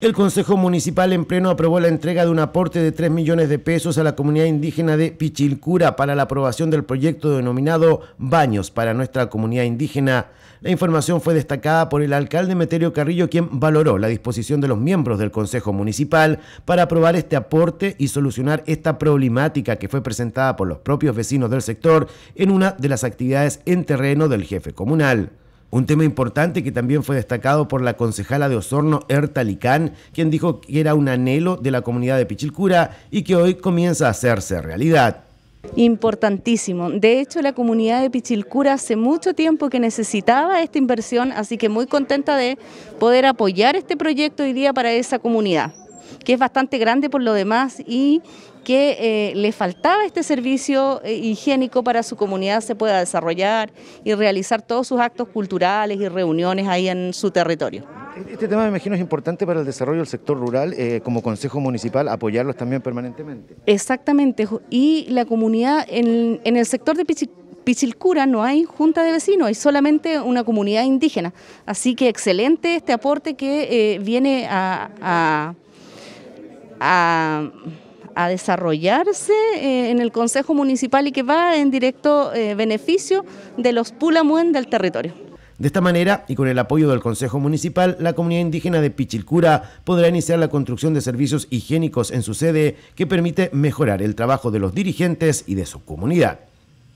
El Consejo Municipal en pleno aprobó la entrega de un aporte de 3 millones de pesos a la comunidad indígena de Pichilcura para la aprobación del proyecto denominado Baños para nuestra comunidad indígena. La información fue destacada por el alcalde Meterio Carrillo, quien valoró la disposición de los miembros del Consejo Municipal para aprobar este aporte y solucionar esta problemática que fue presentada por los propios vecinos del sector en una de las actividades en terreno del jefe comunal. Un tema importante que también fue destacado por la concejala de Osorno, Erta Licán, quien dijo que era un anhelo de la comunidad de Pichilcura y que hoy comienza a hacerse realidad. Importantísimo. De hecho, la comunidad de Pichilcura hace mucho tiempo que necesitaba esta inversión, así que muy contenta de poder apoyar este proyecto hoy día para esa comunidad que es bastante grande por lo demás y que eh, le faltaba este servicio eh, higiénico para su comunidad se pueda desarrollar y realizar todos sus actos culturales y reuniones ahí en su territorio. Este tema me imagino es importante para el desarrollo del sector rural, eh, como Consejo Municipal, apoyarlos también permanentemente. Exactamente, y la comunidad en, el sector de pisilcura Pichilcura no hay junta de vecinos, hay solamente una comunidad indígena. Así que excelente este aporte que viene a a, desarrollarse eh, en el Consejo Municipal y que va en directo eh, beneficio de los pulamuen del territorio. De esta manera, y con el apoyo del Consejo Municipal, la comunidad indígena de Pichilcura podrá iniciar la construcción de servicios higiénicos en su sede que permite mejorar el trabajo de los dirigentes y de su comunidad.